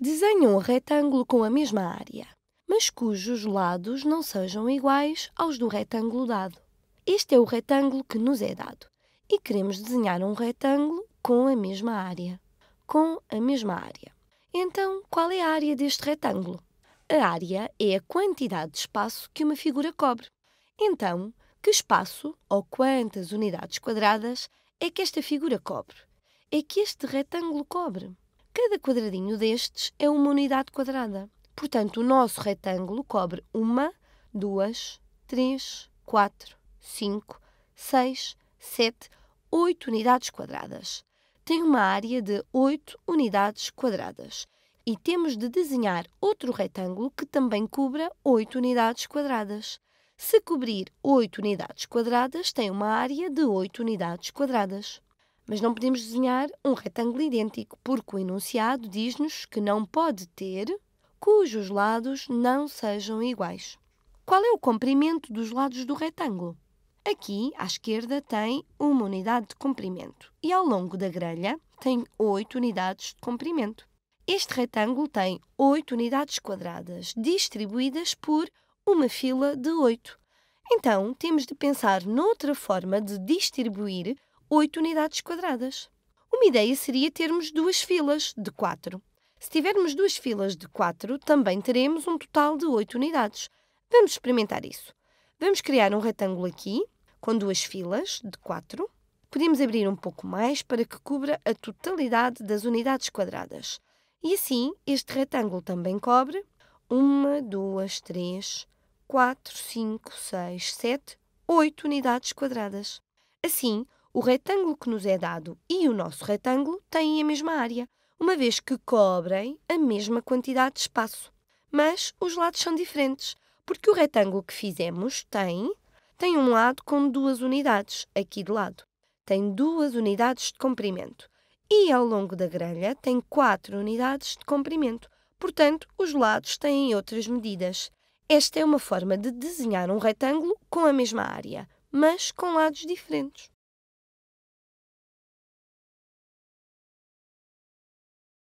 Desenhe um retângulo com a mesma área, mas cujos lados não sejam iguais aos do retângulo dado. Este é o retângulo que nos é dado e queremos desenhar um retângulo com a mesma área. Com a mesma área. Então, qual é a área deste retângulo? A área é a quantidade de espaço que uma figura cobre. Então, que espaço ou quantas unidades quadradas é que esta figura cobre? É que este retângulo cobre? Cada quadradinho destes é uma unidade quadrada. Portanto, o nosso retângulo cobre uma, duas, três, quatro, cinco, seis, sete, oito unidades quadradas. Tem uma área de oito unidades quadradas. E temos de desenhar outro retângulo que também cubra oito unidades quadradas. Se cobrir oito unidades quadradas, tem uma área de oito unidades quadradas. Mas não podemos desenhar um retângulo idêntico, porque o enunciado diz-nos que não pode ter cujos lados não sejam iguais. Qual é o comprimento dos lados do retângulo? Aqui, à esquerda, tem uma unidade de comprimento e ao longo da grelha tem oito unidades de comprimento. Este retângulo tem oito unidades quadradas, distribuídas por uma fila de oito. Então, temos de pensar noutra forma de distribuir 8 unidades quadradas. Uma ideia seria termos duas filas de 4. Se tivermos duas filas de 4, também teremos um total de 8 unidades. Vamos experimentar isso. Vamos criar um retângulo aqui, com duas filas de 4. Podemos abrir um pouco mais para que cubra a totalidade das unidades quadradas. E assim, este retângulo também cobre 1, 2, 3, 4, 5, 6, 7, 8 unidades quadradas. Assim, o retângulo que nos é dado e o nosso retângulo têm a mesma área, uma vez que cobrem a mesma quantidade de espaço. Mas os lados são diferentes, porque o retângulo que fizemos tem, tem um lado com duas unidades, aqui de lado. Tem duas unidades de comprimento. E ao longo da grelha tem quatro unidades de comprimento. Portanto, os lados têm outras medidas. Esta é uma forma de desenhar um retângulo com a mesma área, mas com lados diferentes.